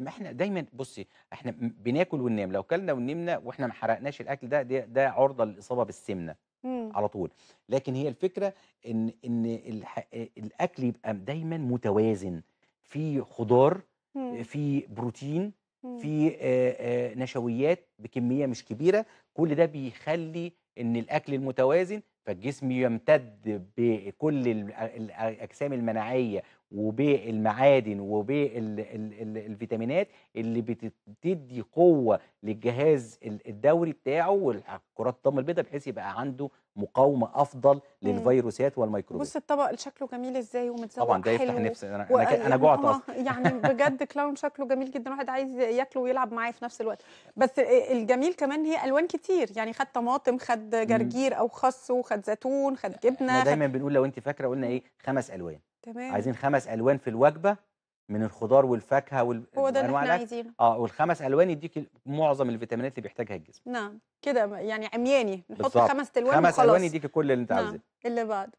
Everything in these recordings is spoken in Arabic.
ما احنا دايما بصي احنا بناكل وننام لو كلنا ونمنا واحنا ما حرقناش الاكل ده ده, ده عرضه للاصابه بالسمنه مم. على طول لكن هي الفكره ان ان الاكل يبقى دايما متوازن في خضار مم. في بروتين مم. في إمم. نشويات بكميه مش كبيره كل ده بيخلي ان الاكل المتوازن فالجسم يمتد بكل الاجسام المناعيه وبالمعادن وبالفيتامينات اللي بتدي قوه للجهاز الدوري بتاعه والكرات الدم البيضاء بحيث يبقى عنده مقاومه افضل للفيروسات والميكروبات بص الطبق شكله جميل ازاي ومتزوق طبعا ده يفتح نفسي انا و... انا, أنا يعني جوعت اصلا يعني بجد كلاون شكله جميل جدا واحد عايز ياكله ويلعب معاه في نفس الوقت بس الجميل كمان هي الوان كتير يعني خد طماطم خد جرجير او خس وخد خد زيتون خد جبنه احنا دايما بنقول لو انت فاكره قلنا ايه خمس الوان تمام عايزين خمس الوان في الوجبه من الخضار والفاكهه وال... هو ده اللي احنا عايزينه اه والخمس الوان يديك معظم الفيتامينات اللي بيحتاجها الجسم نعم كده يعني عمياني نحط خمس الوان خمس الوان يديك كل اللي انت نعم. عايزاه اللي بعد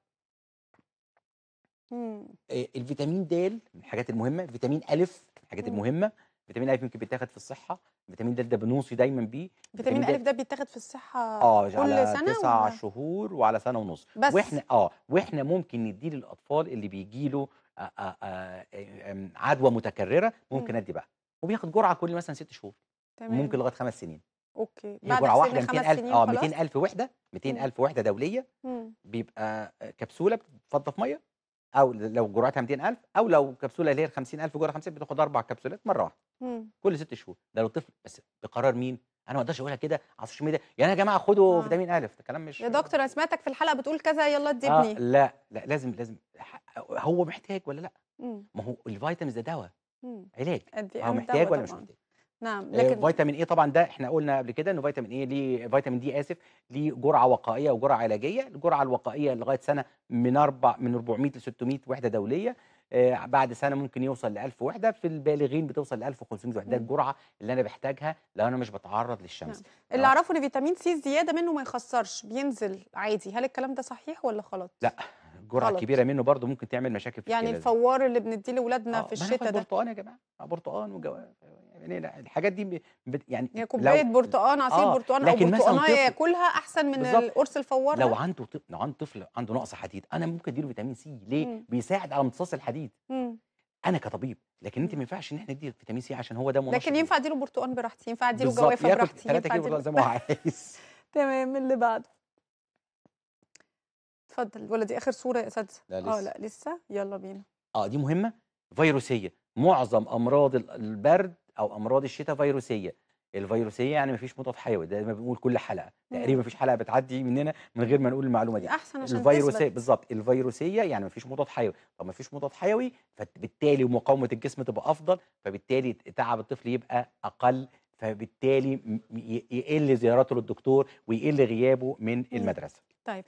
مم. آه، الفيتامين د من الحاجات المهمه فيتامين ا من الحاجات مم. المهمه فيتامين الف يمكن بيتاخد في الصحه فيتامين د ده بنوصي دايما بيه فيتامين الف ده بيتاخد في الصحه آه كل على سنه تسع و... شهور وعلى سنه ونص بس واحنا اه واحنا ممكن نديه للاطفال اللي بيجي له آه، آه، آه، عدوى متكرره ممكن ادي بقى وبياخد جرعه كل مثلا ست شهور تمام ممكن لغايه خمس سنين اوكي بعد جرعه واحده 200000 اه 200000 وحده 200000 وحده دوليه مم. بيبقى كبسوله بتتفضى في ميه او لو جرعتها 200000 او لو كبسوله اللي هي 50000 جرعه 50 بتاخد اربع كبسولات مره واحده كل ست شهور ده لو طفل بس بقرار مين انا ما اقدرش اقولها كده على السوشيال ميديا يعني يا جماعه خدوا آه. فيتامين ا ده كلام مش يا دكتور انا سمعتك في الحلقه بتقول كذا يلا ادي ابني آه لا لا لازم لازم هو محتاج ولا لا ما هو الفيتامينز ده دواء علاج إيه؟ هو محتاج ولا مش محتاج نعم آه، لكن فيتامين اي طبعا ده احنا قلنا قبل كده انه فيتامين اي ليه فيتامين دي اسف ليه جرعه وقائيه وجرعه علاجيه الجرعه الوقائيه لغايه سنه من اربع من 400 ل 600 وحده دوليه آه بعد سنه ممكن يوصل ل 1000 وحده في البالغين بتوصل ل 1500 وحده الجرعه اللي انا بحتاجها لو انا مش بتعرض للشمس نعم. اللي اعرفه ان فيتامين سي الزياده منه ما يخسرش بينزل عادي هل الكلام ده صحيح ولا غلط لا جرعه خلط. كبيره منه برضو ممكن تعمل مشاكل في يعني الفوار اللي بنديه لاولادنا آه، في الشتاء ده برتقان يا جماعه آه، برتقان وجوافه يعني الحاجات دي بت يعني يا يعني كوبايه برتقان عصير آه برتقان او برتقانه ياكلها احسن من القرص الفوار لو عنده طفل لو عنده طفل عنده نقص حديد انا ممكن اديله فيتامين سي ليه؟ مم. بيساعد على امتصاص الحديد مم. انا كطبيب لكن انت ما ينفعش ان احنا ندي فيتامين سي عشان هو ده منشط لكن ينفع اديله برتقان براحتي ينفع اديله جوافه براحتي ينفع اديله زي ما هو عايز تمام اللي بعده اتفضل ولا دي اخر صوره يا اساتذه لا آه، لسه اه لا لسه يلا بينا اه دي مهمه فيروسيه معظم امراض البرد او امراض الشتاء فيروسيه الفيروسيه يعني مفيش مضاد حيوي ده ما بنقول كل حلقه تقريبا مفيش حلقه بتعدي مننا من غير ما نقول المعلومه دي احسن عشان الفيروسيه بالظبط الفيروسيه يعني مفيش مضاد حيوي طب مفيش مضاد حيوي فبالتالي مقاومه الجسم تبقى افضل فبالتالي تعب الطفل يبقى اقل فبالتالي يقل زيارته للدكتور ويقل غيابه من المدرسه طيب